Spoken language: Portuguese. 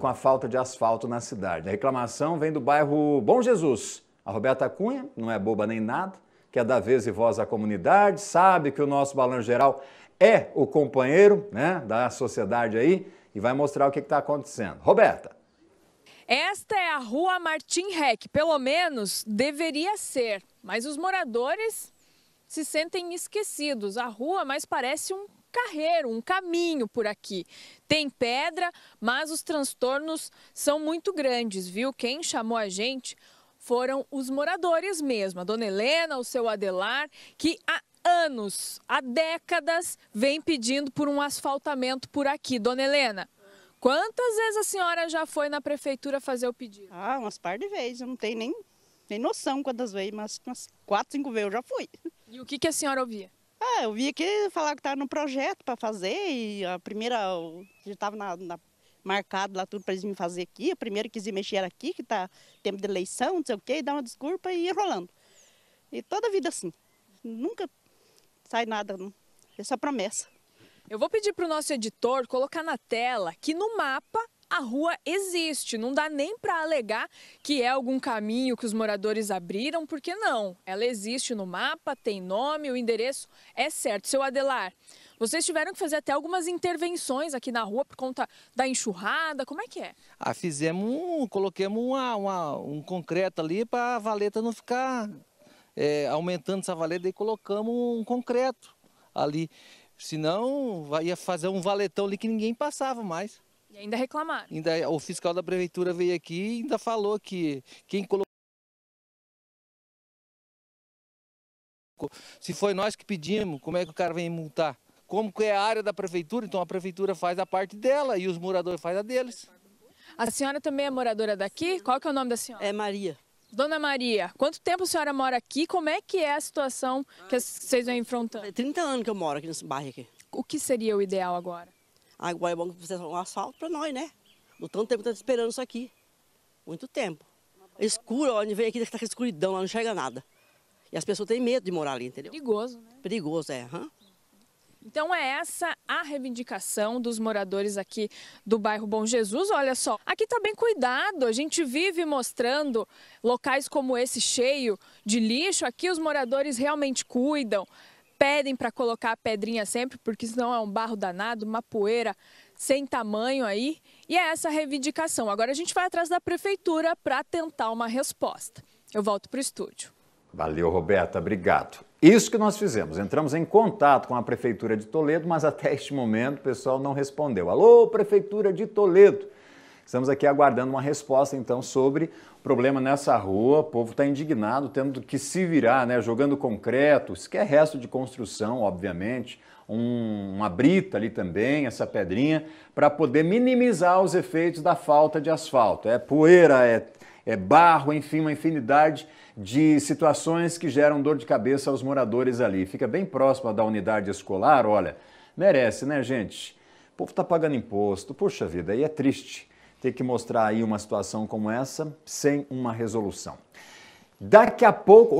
com a falta de asfalto na cidade. A reclamação vem do bairro Bom Jesus. A Roberta Cunha não é boba nem nada, quer é dar vez e voz à comunidade, sabe que o nosso balanço geral é o companheiro né, da sociedade aí e vai mostrar o que está acontecendo. Roberta. Esta é a rua Martim Rec, pelo menos deveria ser, mas os moradores se sentem esquecidos. A rua mais parece um carreiro, um caminho por aqui. Tem pedra, mas os transtornos são muito grandes, viu? Quem chamou a gente foram os moradores mesmo, a dona Helena, o seu Adelar, que há anos, há décadas, vem pedindo por um asfaltamento por aqui. Dona Helena, quantas vezes a senhora já foi na prefeitura fazer o pedido? Ah, umas par de vezes, eu não tenho nem, nem noção quantas vezes, mas umas quatro, cinco vezes eu já fui. E o que, que a senhora ouvia? Ah, eu vi que falava que estava no projeto para fazer e a primeira já estava na, na, marcado lá tudo para eles me fazer aqui. A primeira quis ir mexer aqui que tá tempo de eleição, não sei o quê, e dá uma desculpa e ia rolando. E toda a vida assim. Nunca sai nada, é só promessa. Eu vou pedir para o nosso editor colocar na tela que no mapa a rua existe. Não dá nem para alegar que é algum caminho que os moradores abriram, porque não. Ela existe no mapa, tem nome, o endereço é certo. Seu Adelar, vocês tiveram que fazer até algumas intervenções aqui na rua por conta da enxurrada. Como é que é? Ah, fizemos, coloquemos uma, uma, um concreto ali para a valeta não ficar é, aumentando essa valeta e colocamos um concreto ali. Senão ia fazer um valetão ali que ninguém passava mais. E ainda reclamaram. Ainda, é, o fiscal da prefeitura veio aqui e ainda falou que quem colocou. Se foi nós que pedimos, como é que o cara vem multar? Como que é a área da prefeitura, então a prefeitura faz a parte dela e os moradores fazem a deles. A senhora também é moradora daqui? Qual que é o nome da senhora? É Maria. Dona Maria, quanto tempo a senhora mora aqui? Como é que é a situação que vocês vêm enfrentando? 30 anos que eu moro aqui nesse bairro aqui. O que seria o ideal agora? Agora é bom que vocês um asfalto para nós, né? Do tanto tempo que estamos tá esperando isso aqui. Muito tempo. Escuro, onde vem aqui, está escuridão, lá não enxerga nada. E as pessoas têm medo de morar ali, entendeu? Perigoso, né? Perigoso, é. Uhum. Então é essa a reivindicação dos moradores aqui do bairro Bom Jesus. Olha só, aqui está bem cuidado, a gente vive mostrando locais como esse cheio de lixo. Aqui os moradores realmente cuidam, pedem para colocar a pedrinha sempre, porque senão é um barro danado, uma poeira sem tamanho aí. E é essa a reivindicação. Agora a gente vai atrás da prefeitura para tentar uma resposta. Eu volto para o estúdio. Valeu, Roberta, obrigado. Isso que nós fizemos. Entramos em contato com a Prefeitura de Toledo, mas até este momento o pessoal não respondeu. Alô, Prefeitura de Toledo! Estamos aqui aguardando uma resposta, então, sobre o problema nessa rua. O povo está indignado, tendo que se virar, né? Jogando concreto, isso que é resto de construção, obviamente, um, uma brita ali também, essa pedrinha, para poder minimizar os efeitos da falta de asfalto. É poeira, é é barro, enfim, uma infinidade de situações que geram dor de cabeça aos moradores ali. Fica bem próximo da unidade escolar, olha, merece, né, gente? O povo está pagando imposto, poxa vida, aí é triste ter que mostrar aí uma situação como essa sem uma resolução. Daqui a pouco.